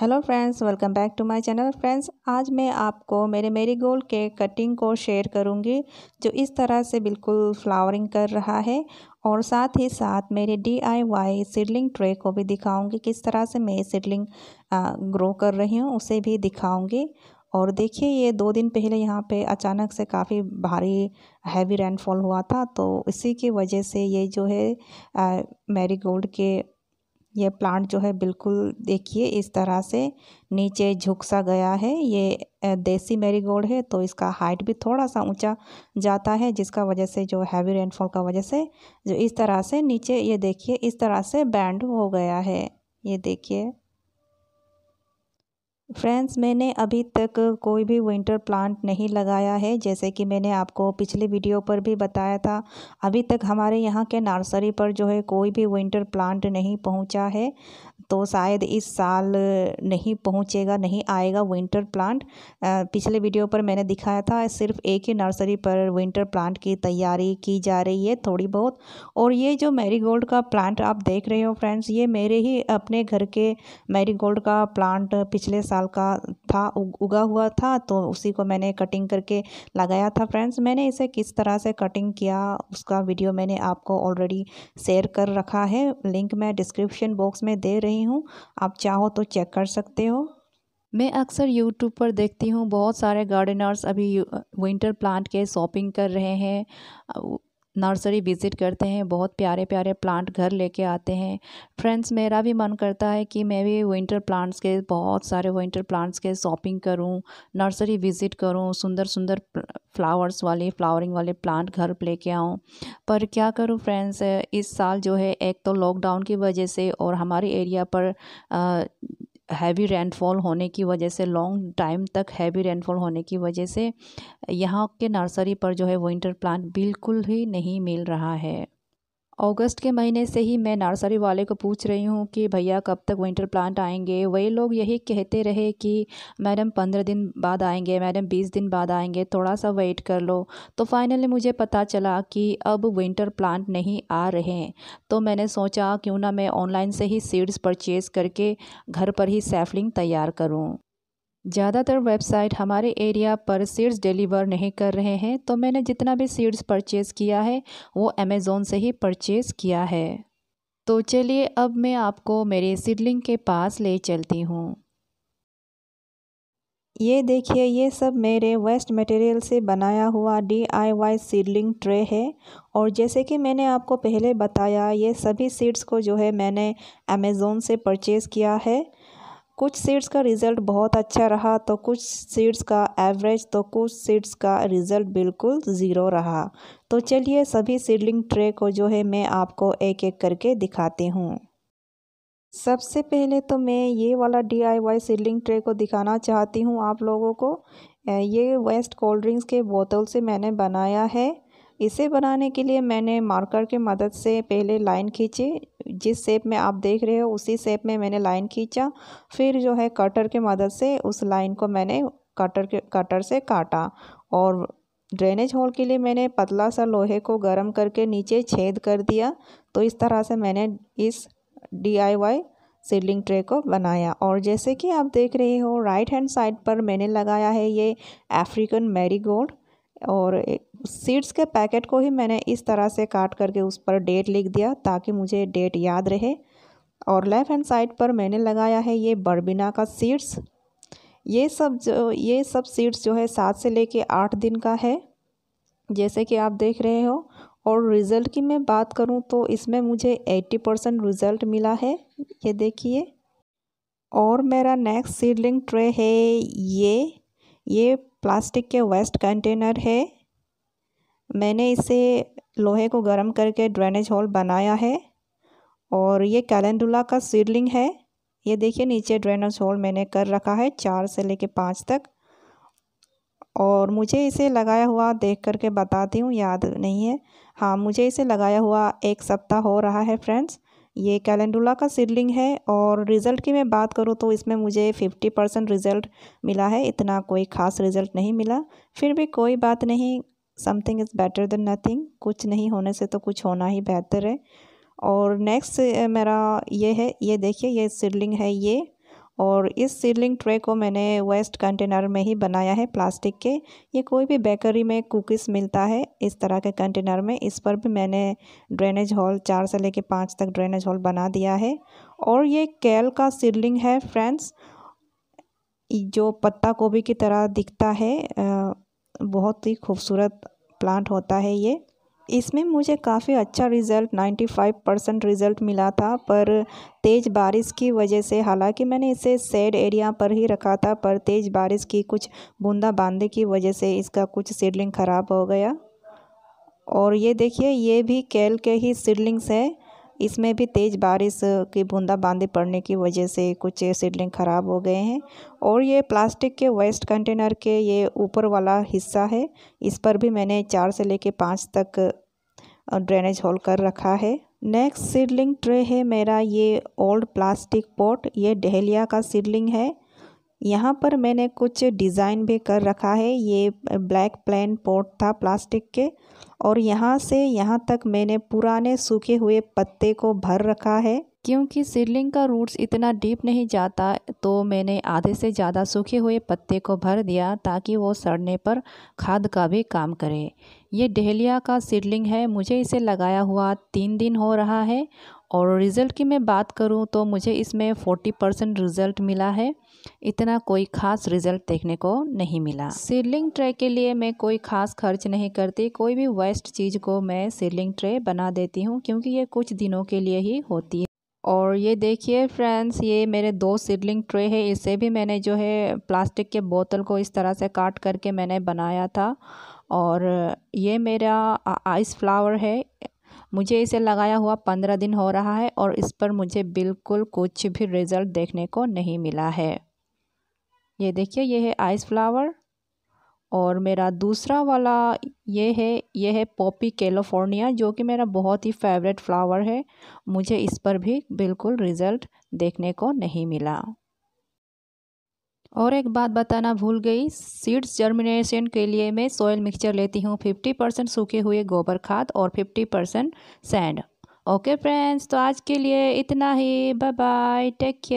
hello friends welcome back to my channel friends आज मैं आपको मेरे मेरी गोल्ड के कटिंग को शेयर करूंगी जो इस तरह से बिल्कुल फ्लावरिंग कर रहा है और साथ ही साथ मेरे D I Y seedling tray को भी दिखाऊंगी किस तरह से मैं सीडलिंग ग्रो कर रही हूँ उसे भी दिखाऊंगी और देखिए ये दो दिन पहले यहाँ पे अचानक से काफ़ी भारी हैवी रेनफॉल हुआ था तो इसी की वजह से ये जो है मेरी गोल्ड के यह प्लांट जो है बिल्कुल देखिए इस तरह से नीचे झुक सा गया है ये देसी मेरीगोल्ड है तो इसका हाइट भी थोड़ा सा ऊंचा जाता है जिसका वजह से जो हैवी रेनफॉल का वजह से जो इस तरह से नीचे ये देखिए इस तरह से बैंड हो गया है ये देखिए फ्रेंड्स मैंने अभी तक कोई भी विंटर प्लांट नहीं लगाया है जैसे कि मैंने आपको पिछले वीडियो पर भी बताया था अभी तक हमारे यहाँ के नर्सरी पर जो है कोई भी विंटर प्लांट नहीं पहुँचा है तो शायद इस साल नहीं पहुंचेगा नहीं आएगा विंटर प्लांट पिछले वीडियो पर मैंने दिखाया था सिर्फ एक ही नर्सरी पर विंटर प्लांट की तैयारी की जा रही है थोड़ी बहुत और ये जो मैरीगोल्ड का प्लांट आप देख रहे हो फ्रेंड्स ये मेरे ही अपने घर के मैरीगोल्ड का प्लांट पिछले साल का था उगा हुआ था तो उसी को मैंने कटिंग करके लगाया था फ्रेंड्स मैंने इसे किस तरह से कटिंग किया उसका वीडियो मैंने आपको ऑलरेडी शेयर कर रखा है लिंक मैं डिस्क्रिप्शन बॉक्स में दे रही रही हूँ आप चाहो तो चेक कर सकते हो मैं अक्सर यूट्यूब पर देखती हूँ बहुत सारे गार्डनर्स अभी विंटर प्लांट के शॉपिंग कर रहे हैं नर्सरी विज़िट करते हैं बहुत प्यारे प्यारे प्लांट घर लेके आते हैं फ्रेंड्स मेरा भी मन करता है कि मैं भी विंटर प्लांट्स के बहुत सारे विंटर प्लांट्स के शॉपिंग करूं नर्सरी विज़िट करूं सुंदर सुंदर फ्लावर्स वाले फ्लावरिंग वाले प्लांट घर लेके आऊं पर क्या करूं फ्रेंड्स इस साल जो है एक तो लॉकडाउन की वजह से और हमारे एरिया पर आ, हैवी रेनफॉल होने की वजह से लॉन्ग टाइम तक हैवी रेनफॉल होने की वजह से यहाँ के नर्सरी पर जो है विंटर प्लांट बिल्कुल ही नहीं मिल रहा है अगस्त के महीने से ही मैं नर्सरी वाले को पूछ रही हूँ कि भैया कब तक विंटर प्लांट आएंगे वही लोग यही कहते रहे कि मैडम पंद्रह दिन बाद आएंगे मैडम बीस दिन बाद आएंगे थोड़ा सा वेट कर लो तो फाइनली मुझे पता चला कि अब विंटर प्लांट नहीं आ रहे हैं तो मैंने सोचा क्यों ना मैं ऑनलाइन से ही सीड्स परचेज़ करके घर पर ही सैफलिंग तैयार करूँ ज़्यादातर वेबसाइट हमारे एरिया पर सीड्स डिलीवर नहीं कर रहे हैं तो मैंने जितना भी सीड्स परचेज़ किया है वो अमेज़ोन से ही परचेज़ किया है तो चलिए अब मैं आपको मेरे सीडलिंग के पास ले चलती हूँ ये देखिए ये सब मेरे वेस्ट मटेरियल से बनाया हुआ डीआईवाई सीडलिंग ट्रे है और जैसे कि मैंने आपको पहले बताया ये सभी सीड्स को जो है मैंने अमेज़ोन से परचेज़ किया है कुछ सीड्स का रिज़ल्ट बहुत अच्छा रहा तो कुछ सीड्स का एवरेज तो कुछ सीड्स का रिज़ल्ट बिल्कुल ज़ीरो रहा तो चलिए सभी सीडलिंग ट्रे को जो है मैं आपको एक एक करके दिखाती हूँ सबसे पहले तो मैं ये वाला D I Y seedling tray को दिखाना चाहती हूँ आप लोगों को ये वेस्ट कोल्ड ड्रिंक्स के बोतल से मैंने बनाया है इसे बनाने के लिए मैंने मार्कर के मदद से पहले लाइन खींची जिस शेप में आप देख रहे हो उसी शेप में मैंने लाइन खींचा फिर जो है कटर के मदद से उस लाइन को मैंने कटर के कटर से काटा और ड्रेनेज होल के लिए मैंने पतला सा लोहे को गर्म करके नीचे छेद कर दिया तो इस तरह से मैंने इस वाई सीलिंग ट्रे को बनाया और जैसे कि आप देख रहे हो राइट हैंड साइड पर मैंने लगाया है ये अफ्रीकन मैरीगोल्ड और सीड्स के पैकेट को ही मैंने इस तरह से काट करके उस पर डेट लिख दिया ताकि मुझे डेट याद रहे और लेफ़्ट हैंड साइड पर मैंने लगाया है ये बर्बिना का सीड्स ये सब जो ये सब सीड्स जो है सात से लेके आठ दिन का है जैसे कि आप देख रहे हो और रिज़ल्ट की मैं बात करूं तो इसमें मुझे एट्टी परसेंट रिज़ल्ट मिला है ये देखिए और मेरा नेक्स्ट सीडलिंग ट्रे है ये ये प्लास्टिक के वेस्ट कंटेनर है मैंने इसे लोहे को गर्म करके ड्रेनेज होल बनाया है और ये कैलेंडुला का सीडलिंग है ये देखिए नीचे ड्रेनेज होल मैंने कर रखा है चार से लेके पाँच तक और मुझे इसे लगाया हुआ देख करके बताती हूँ याद नहीं है हाँ मुझे इसे लगाया हुआ एक सप्ताह हो रहा है फ्रेंड्स ये कैलेंडुला का सीडलिंग है और रिज़ल्ट की मैं बात करूँ तो इसमें मुझे फिफ्टी परसेंट रिज़ल्ट मिला है इतना कोई ख़ास रिज़ल्ट नहीं मिला फिर भी कोई बात नहीं something is better than nothing कुछ नहीं होने से तो कुछ होना ही बेहतर है और नेक्स्ट मेरा ये है ये देखिए ये सीडलिंग है ये और इस सीलिंग ट्रे को मैंने वेस्ट कंटेनर में ही बनाया है प्लास्टिक के ये कोई भी बेकरी में कुकीज़ मिलता है इस तरह के कंटेनर में इस पर भी मैंने ड्रेनेज हॉल चार से लेके पाँच तक ड्रेनेज हॉल बना दिया है और ये केल का सीलिंग है फ्रेंड्स जो पत्ता गोभी की तरह दिखता है बहुत ही खूबसूरत प्लांट होता है ये इसमें मुझे काफ़ी अच्छा रिज़ल्ट 95 परसेंट रिज़ल्ट मिला था पर तेज़ बारिश की वजह से हालांकि मैंने इसे सेड एरिया पर ही रखा था पर तेज़ बारिश की कुछ बूंदा बांधे की वजह से इसका कुछ सीडलिंग ख़राब हो गया और ये देखिए ये भी केल के ही सीडलिंग्स है इसमें भी तेज़ बारिश की बूंदाबांदी पड़ने की वजह से कुछ सीडलिंग ख़राब हो गए हैं और ये प्लास्टिक के वेस्ट कंटेनर के ये ऊपर वाला हिस्सा है इस पर भी मैंने चार से लेके पाँच तक ड्रेनेज होल कर रखा है नेक्स्ट सीडलिंग ट्रे है मेरा ये ओल्ड प्लास्टिक पॉट ये डहलिया का सीडलिंग है यहाँ पर मैंने कुछ डिज़ाइन भी कर रखा है ये ब्लैक प्लेन पॉट था प्लास्टिक के और यहाँ से यहाँ तक मैंने पुराने सूखे हुए पत्ते को भर रखा है क्योंकि सीडलिंग का रूट्स इतना डीप नहीं जाता तो मैंने आधे से ज़्यादा सूखे हुए पत्ते को भर दिया ताकि वो सड़ने पर खाद का भी काम करे ये डहलिया का सीडलिंग है मुझे इसे लगाया हुआ तीन दिन हो रहा है और रिज़ल्ट की मैं बात करूं तो मुझे इसमें फोर्टी परसेंट रिज़ल्ट मिला है इतना कोई ख़ास रिज़ल्ट देखने को नहीं मिला सीडलिंग ट्रे के लिए मैं कोई ख़ास खर्च नहीं करती कोई भी वेस्ट चीज़ को मैं सीडलिंग ट्रे बना देती हूं क्योंकि ये कुछ दिनों के लिए ही होती है और ये देखिए फ्रेंड्स ये मेरे दो सीडलिंग ट्रे है इसे भी मैंने जो है प्लास्टिक के बोतल को इस तरह से काट करके मैंने बनाया था और ये मेरा आइस फ्लावर है मुझे इसे लगाया हुआ पंद्रह दिन हो रहा है और इस पर मुझे बिल्कुल कुछ भी रिज़ल्ट देखने को नहीं मिला है ये देखिए ये है आइस फ्लावर और मेरा दूसरा वाला ये है ये है पॉपी कैलिफोर्निया जो कि मेरा बहुत ही फेवरेट फ्लावर है मुझे इस पर भी बिल्कुल रिज़ल्ट देखने को नहीं मिला और एक बात बताना भूल गई सीड्स जर्मिनेशन के लिए मैं सोयल मिक्सचर लेती हूँ 50 परसेंट सूखे हुए गोबर खाद और 50 परसेंट सैंड ओके फ्रेंड्स तो आज के लिए इतना ही बाय बाय टेक केयर